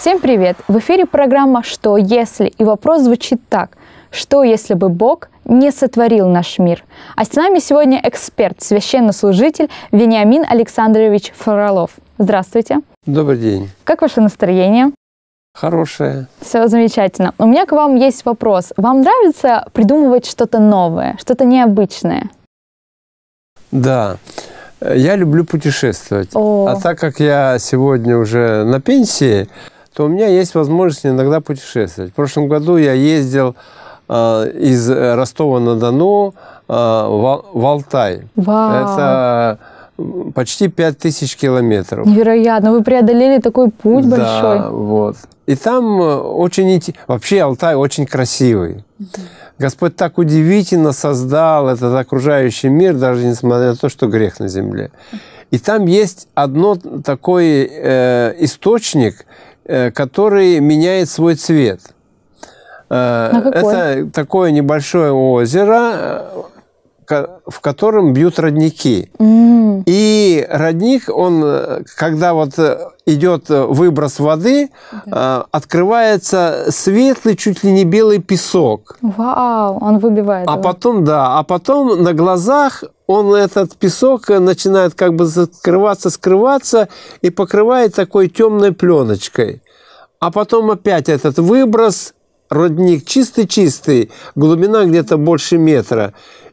Всем привет! В эфире программа «Что если?» и вопрос звучит так. Что если бы Бог не сотворил наш мир? А с нами сегодня эксперт, священнослужитель Вениамин Александрович Фролов. Здравствуйте! Добрый день! Как ваше настроение? Хорошее. Все замечательно. У меня к вам есть вопрос. Вам нравится придумывать что-то новое, что-то необычное? Да. Я люблю путешествовать. О. А так как я сегодня уже на пенсии, то у меня есть возможность иногда путешествовать. В прошлом году я ездил а, э, из Ростова-на-Дону э, в, в Алтай. Вау. Это почти 5000 километров. Невероятно. Вы преодолели такой путь да, большой. Да, вот. И там э, очень... Вообще Алтай очень красивый. Господь так удивительно создал этот окружающий мир, даже несмотря на то, что грех на земле. И там есть одно такой э, источник, Э, который меняет свой цвет. Э, какой? Это такое небольшое озеро, в котором бьют родники. Mm. И родник, он, когда вот э, идет э, выброс воды, да. Э, открывается светлый, чуть ли не белый песок. Вау, он выбивает. А его. потом, да, а потом на глазах он этот песок начинает как бы закрываться, скрываться и покрывает такой темной пленочкой. А потом опять этот выброс, родник чистый-чистый, глубина где-то больше метра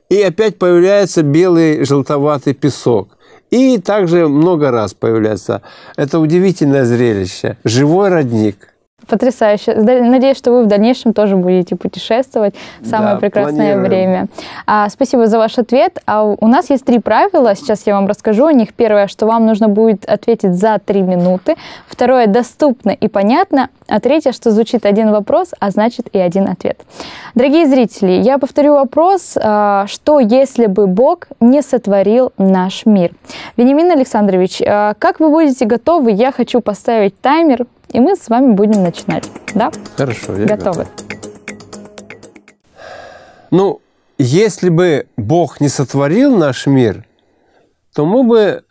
и опять появляется белый желтоватый песок. И также много раз появляется. Это удивительное зрелище. Живой родник – Потрясающе. Надеюсь, что вы в дальнейшем тоже будете путешествовать. Самое да, прекрасное планируем. время. А, спасибо за ваш ответ. А у нас есть три правила. Сейчас я вам расскажу о них. Первое, что вам нужно будет ответить за три минуты. Второе, доступно и понятно. А третье, что звучит один вопрос, а значит и один ответ. Дорогие зрители, я повторю вопрос, а, что если бы Бог не сотворил наш мир? Вениамин Александрович, а, как вы будете готовы? Я хочу поставить таймер и мы с вами будем начинать. Да? Хорошо, я готовы. Готов. Ну, если бы Бог не сотворил наш мир, то мы бы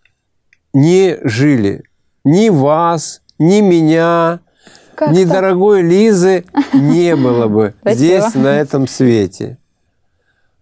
не жили. Ни вас, ни меня, как ни то? дорогой Лизы не было бы здесь, на этом свете.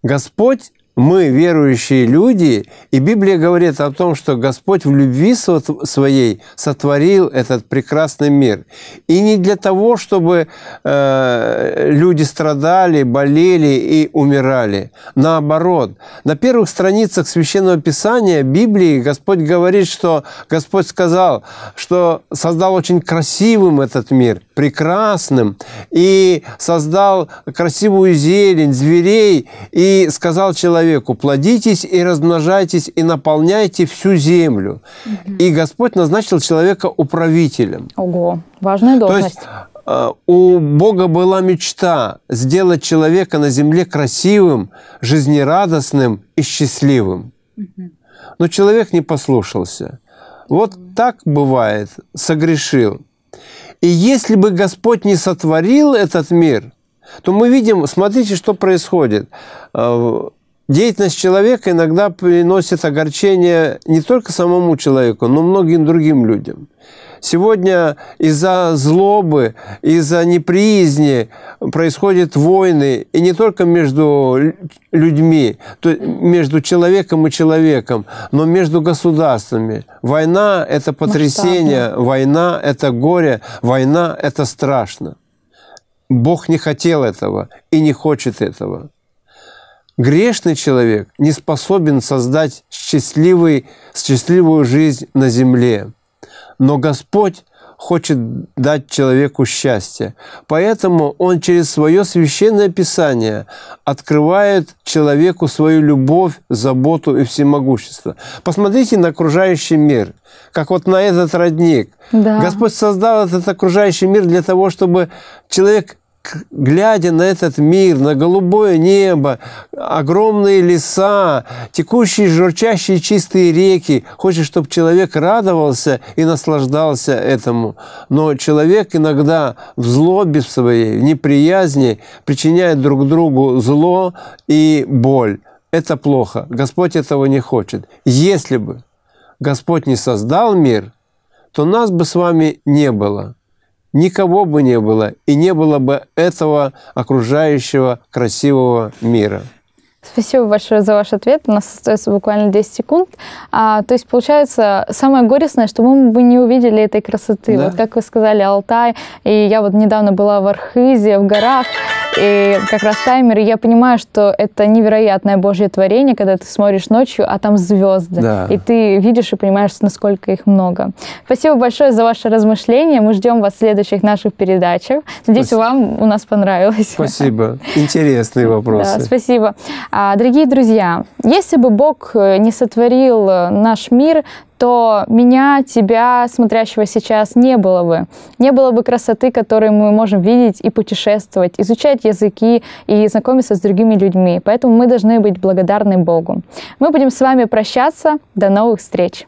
Господь мы верующие люди, и Библия говорит о том, что Господь в любви своей сотворил этот прекрасный мир. И не для того, чтобы э, люди страдали, болели и умирали. Наоборот, на первых страницах Священного Писания Библии Господь говорит, что Господь сказал, что создал очень красивым этот мир прекрасным, и создал красивую зелень, зверей, и сказал человеку, плодитесь и размножайтесь, и наполняйте всю землю. Угу. И Господь назначил человека управителем. Ого, важная должность. То есть, э, у Бога была мечта сделать человека на земле красивым, жизнерадостным и счастливым. Но человек не послушался. Вот так бывает, согрешил. И если бы Господь не сотворил этот мир, то мы видим, смотрите, что происходит. Э, деятельность человека иногда приносит огорчение не только самому человеку, но многим другим людям. Сегодня из-за злобы, из-за неприязни происходят войны, и не только между людьми, то, между человеком и человеком, но между государствами. Война – это потрясение, Масштабно. война – это горе, война – это страшно. Бог не хотел этого и не хочет этого. Грешный человек не способен создать счастливый, счастливую жизнь на земле – но Господь хочет дать человеку счастье. Поэтому Он через свое священное писание открывает человеку свою любовь, заботу и всемогущество. Посмотрите на окружающий мир, как вот на этот родник. Да. Господь создал этот окружающий мир для того, чтобы человек глядя на этот мир, на голубое небо, огромные леса, текущие, журчащие чистые реки. Хочет, чтобы человек радовался и наслаждался этому. Но человек иногда в злобе своей, в неприязни причиняет друг другу зло и боль. Это плохо. Господь этого не хочет. Если бы Господь не создал мир, то нас бы с вами не было никого бы не было, и не было бы этого окружающего красивого мира. Спасибо большое за ваш ответ. У нас остается буквально 10 секунд. А, то есть, получается, самое горестное, что мы бы не увидели этой красоты. Да. Вот как вы сказали, Алтай. И я вот недавно была в Архизе, в горах. И как раз таймер, и я понимаю, что это невероятное божье творение, когда ты смотришь ночью, а там звезды. Да. И ты видишь и понимаешь, насколько их много. Спасибо большое за ваши размышления. Мы ждем вас в следующих наших передачах. Надеюсь, спасибо. вам у нас понравилось. Спасибо. Интересные вопросы. Да, спасибо. А, дорогие друзья, если бы Бог э, не сотворил э, наш мир, то меня, тебя, смотрящего сейчас, не было бы. Не было бы красоты, которую мы можем видеть и путешествовать, изучать языки и знакомиться с другими людьми. Поэтому мы должны быть благодарны Богу. Мы будем с вами прощаться. До новых встреч!